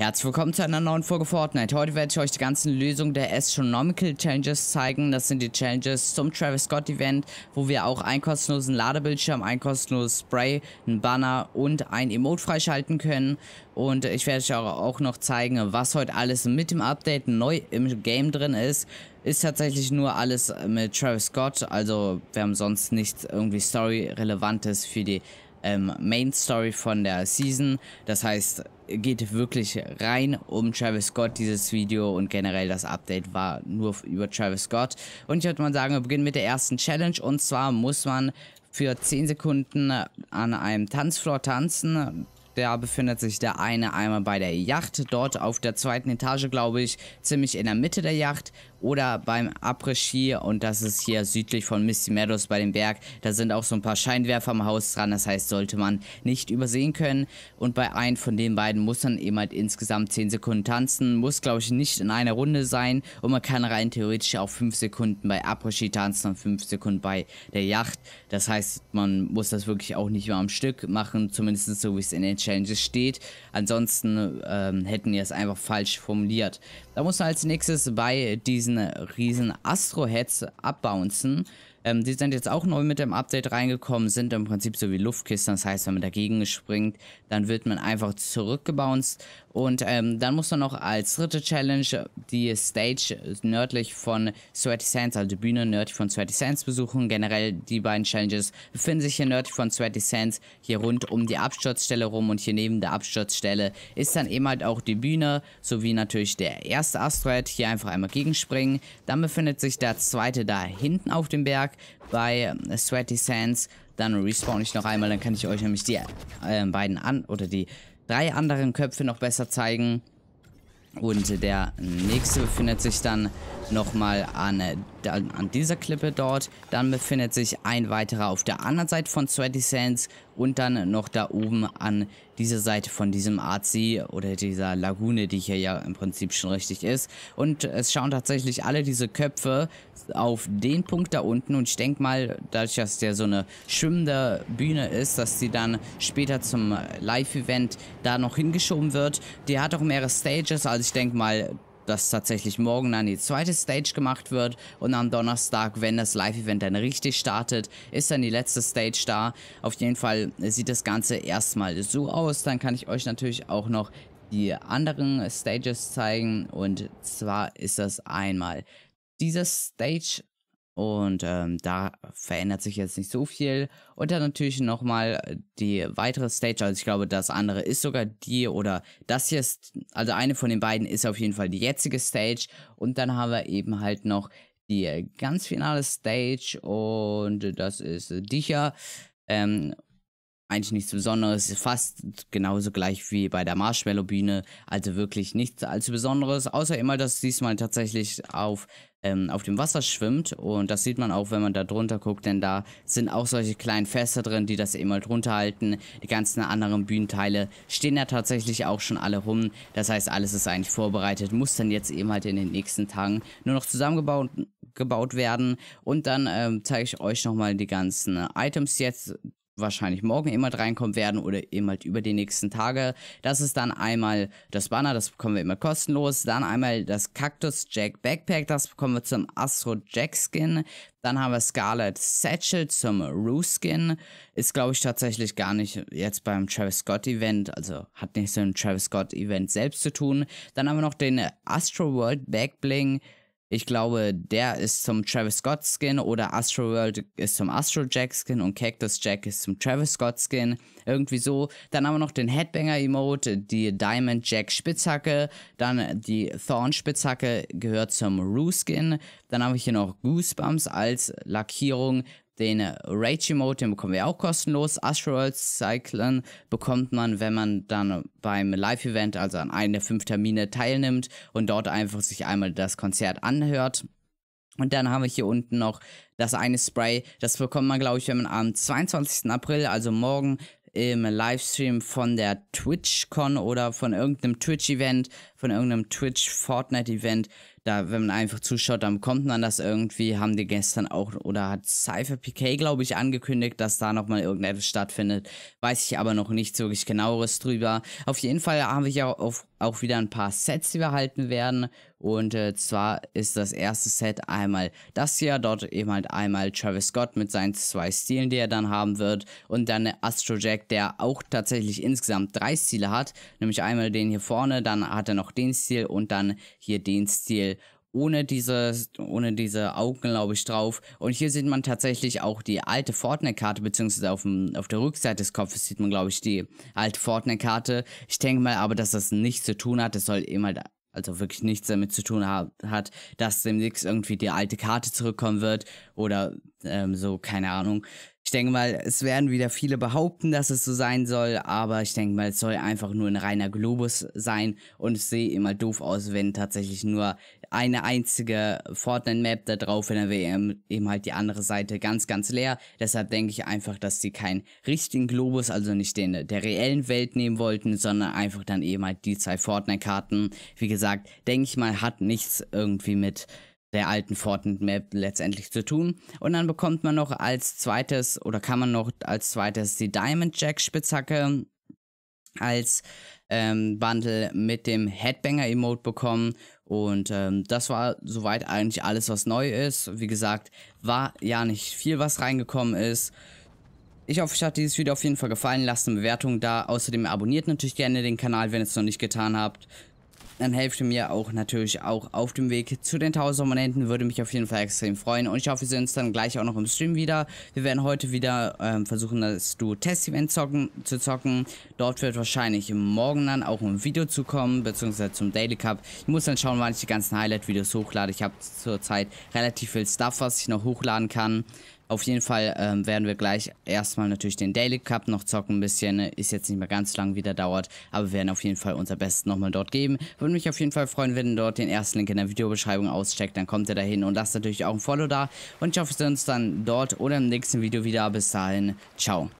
Herzlich willkommen zu einer neuen Folge Fortnite. Heute werde ich euch die ganzen Lösungen der Astronomical Challenges zeigen. Das sind die Challenges zum Travis Scott Event, wo wir auch einen kostenlosen Ladebildschirm, ein kostenloses Spray, einen Banner und ein Emote freischalten können. Und ich werde euch auch noch zeigen, was heute alles mit dem Update neu im Game drin ist. Ist tatsächlich nur alles mit Travis Scott, also wir haben sonst nichts irgendwie Story-Relevantes für die ähm, Main Story von der Season. Das heißt, geht wirklich rein um Travis Scott, dieses Video und generell das Update war nur über Travis Scott. Und ich würde mal sagen, wir beginnen mit der ersten Challenge und zwar muss man für 10 Sekunden an einem Tanzfloor tanzen. Da befindet sich der eine einmal bei der Yacht, dort auf der zweiten Etage, glaube ich, ziemlich in der Mitte der Yacht oder beim Après-Ski und das ist hier südlich von Misty Meadows bei dem Berg. Da sind auch so ein paar Scheinwerfer am Haus dran, das heißt, sollte man nicht übersehen können. Und bei einem von den beiden muss man eben halt insgesamt 10 Sekunden tanzen, muss glaube ich nicht in einer Runde sein und man kann rein theoretisch auch 5 Sekunden bei Après-Ski tanzen und 5 Sekunden bei der Yacht. Das heißt, man muss das wirklich auch nicht mehr am Stück machen, zumindest so wie es in den Challenges steht. Ansonsten ähm, hätten die es einfach falsch formuliert. Da musst du als nächstes bei diesen riesen Astro-Heads abbouncen. Ähm, die sind jetzt auch neu mit dem Update reingekommen, sind im Prinzip so wie Luftkisten. Das heißt, wenn man dagegen springt, dann wird man einfach zurückgebounced. Und ähm, dann muss man noch als dritte Challenge die Stage nördlich von Sweaty Sands, also die Bühne nördlich von Sweaty Sands besuchen. Generell die beiden Challenges befinden sich hier nördlich von Sweaty Sands, hier rund um die Absturzstelle rum. Und hier neben der Absturzstelle ist dann eben halt auch die Bühne, sowie natürlich der erste erste Asteroid hier einfach einmal gegenspringen. Dann befindet sich der zweite da hinten auf dem Berg bei ähm, Sweaty Sands. Dann respawn ich noch einmal, dann kann ich euch nämlich die äh, beiden an oder die drei anderen Köpfe noch besser zeigen. Und der nächste befindet sich dann nochmal an, äh, an dieser Klippe dort. Dann befindet sich ein weiterer auf der anderen Seite von Sweaty Sands und dann noch da oben an dieser Seite von diesem Arzi oder dieser Lagune, die hier ja im Prinzip schon richtig ist. Und es schauen tatsächlich alle diese Köpfe auf den Punkt da unten und ich denke mal, dadurch, dass der so eine schwimmende Bühne ist, dass die dann später zum Live-Event da noch hingeschoben wird. Die hat auch mehrere Stages, also ich denke mal, dass tatsächlich morgen dann die zweite Stage gemacht wird und am Donnerstag, wenn das Live-Event dann richtig startet, ist dann die letzte Stage da. Auf jeden Fall sieht das Ganze erstmal so aus. Dann kann ich euch natürlich auch noch die anderen Stages zeigen und zwar ist das einmal diese Stage und ähm, da verändert sich jetzt nicht so viel. Und dann natürlich nochmal äh, die weitere Stage. Also ich glaube, das andere ist sogar die oder das hier ist, also eine von den beiden ist auf jeden Fall die jetzige Stage. Und dann haben wir eben halt noch die äh, ganz finale Stage und das ist äh, die hier. Ähm, eigentlich nichts Besonderes, fast genauso gleich wie bei der Marshmallow-Biene, also wirklich nichts allzu Besonderes, außer immer, dass diesmal tatsächlich auf, ähm, auf dem Wasser schwimmt und das sieht man auch, wenn man da drunter guckt, denn da sind auch solche kleinen Fässer drin, die das immer drunter halten, die ganzen anderen Bühnenteile stehen da tatsächlich auch schon alle rum, das heißt, alles ist eigentlich vorbereitet, muss dann jetzt eben halt in den nächsten Tagen nur noch zusammengebaut gebaut werden. Und dann ähm, zeige ich euch nochmal die ganzen Items jetzt, wahrscheinlich morgen immer reinkommen werden oder eben halt über die nächsten Tage. Das ist dann einmal das Banner, das bekommen wir immer kostenlos. Dann einmal das Cactus Jack Backpack, das bekommen wir zum Astro Jack Skin. Dann haben wir Scarlet Satchel zum Rue Skin. Ist, glaube ich, tatsächlich gar nicht jetzt beim Travis Scott Event, also hat nichts mit dem Travis Scott Event selbst zu tun. Dann haben wir noch den Astro World Backbling. Ich glaube, der ist zum Travis Scott Skin oder Astro World ist zum Astro Jack Skin und Cactus Jack ist zum Travis Scott Skin. Irgendwie so. Dann haben wir noch den Headbanger Emote, die Diamond Jack Spitzhacke. Dann die Thorn Spitzhacke gehört zum Roo Skin. Dann habe ich hier noch Goosebumps als Lackierung den Rage Emote, den bekommen wir auch kostenlos. Astral Cyclone bekommt man, wenn man dann beim Live-Event, also an einem der fünf Termine teilnimmt und dort einfach sich einmal das Konzert anhört. Und dann haben wir hier unten noch das eine Spray. Das bekommt man, glaube ich, wenn man am 22. April, also morgen, im Livestream von der TwitchCon oder von irgendeinem Twitch-Event, von irgendeinem Twitch-Fortnite-Event da, wenn man einfach zuschaut, dann kommt man das irgendwie, haben die gestern auch, oder hat Cypher PK, glaube ich, angekündigt, dass da nochmal irgendetwas stattfindet. Weiß ich aber noch nichts wirklich genaueres drüber. Auf jeden Fall habe ich auch, auch wieder ein paar Sets, die wir halten werden. Und äh, zwar ist das erste Set einmal das hier, dort eben halt einmal Travis Scott mit seinen zwei Stilen, die er dann haben wird. Und dann Astro Jack, der auch tatsächlich insgesamt drei Stile hat. Nämlich einmal den hier vorne, dann hat er noch den Stil und dann hier den Stil ohne diese, ohne diese Augen, glaube ich, drauf. Und hier sieht man tatsächlich auch die alte Fortnite-Karte, beziehungsweise auf, dem, auf der Rückseite des Kopfes sieht man, glaube ich, die alte Fortnite-Karte. Ich denke mal aber, dass das nichts zu tun hat. Das soll eben halt also wirklich nichts damit zu tun hat, dass demnächst irgendwie die alte Karte zurückkommen wird oder ähm, so, keine Ahnung. Ich denke mal, es werden wieder viele behaupten, dass es so sein soll, aber ich denke mal, es soll einfach nur ein reiner Globus sein und es sehe immer doof aus, wenn tatsächlich nur eine einzige Fortnite-Map da drauf in der WM eben halt die andere Seite ganz, ganz leer. Deshalb denke ich einfach, dass sie keinen richtigen Globus, also nicht den der reellen Welt nehmen wollten, sondern einfach dann eben halt die zwei Fortnite-Karten. Wie gesagt, denke ich mal, hat nichts irgendwie mit der alten Fortnite-Map letztendlich zu tun. Und dann bekommt man noch als zweites oder kann man noch als zweites die Diamond Jack-Spitzhacke als ähm, Bundle mit dem Headbanger-Emote bekommen. Und ähm, das war soweit eigentlich alles, was neu ist. Wie gesagt, war ja nicht viel, was reingekommen ist. Ich hoffe, euch hat dieses Video auf jeden Fall gefallen. Lasst eine Bewertung da. Außerdem abonniert natürlich gerne den Kanal, wenn ihr es noch nicht getan habt dann helft ihr mir auch natürlich auch auf dem Weg zu den 1000 Abonnenten. Würde mich auf jeden Fall extrem freuen. Und ich hoffe, wir sehen uns dann gleich auch noch im Stream wieder. Wir werden heute wieder ähm, versuchen, das du Test-Event zocken, zu zocken. Dort wird wahrscheinlich morgen dann auch ein Video zu kommen, beziehungsweise zum Daily Cup. Ich muss dann schauen, wann ich die ganzen Highlight-Videos hochlade. Ich habe zurzeit relativ viel Stuff, was ich noch hochladen kann. Auf jeden Fall ähm, werden wir gleich erstmal natürlich den Daily Cup noch zocken ein bisschen. Ne? Ist jetzt nicht mehr ganz lang, wie der dauert. Aber wir werden auf jeden Fall unser Bestes nochmal dort geben. Würde mich auf jeden Fall freuen, wenn ihr dort den ersten Link in der Videobeschreibung auscheckt. Dann kommt ihr dahin und lasst natürlich auch ein Follow da. Und ich hoffe, wir sehen uns dann dort oder im nächsten Video wieder. Bis dahin. Ciao.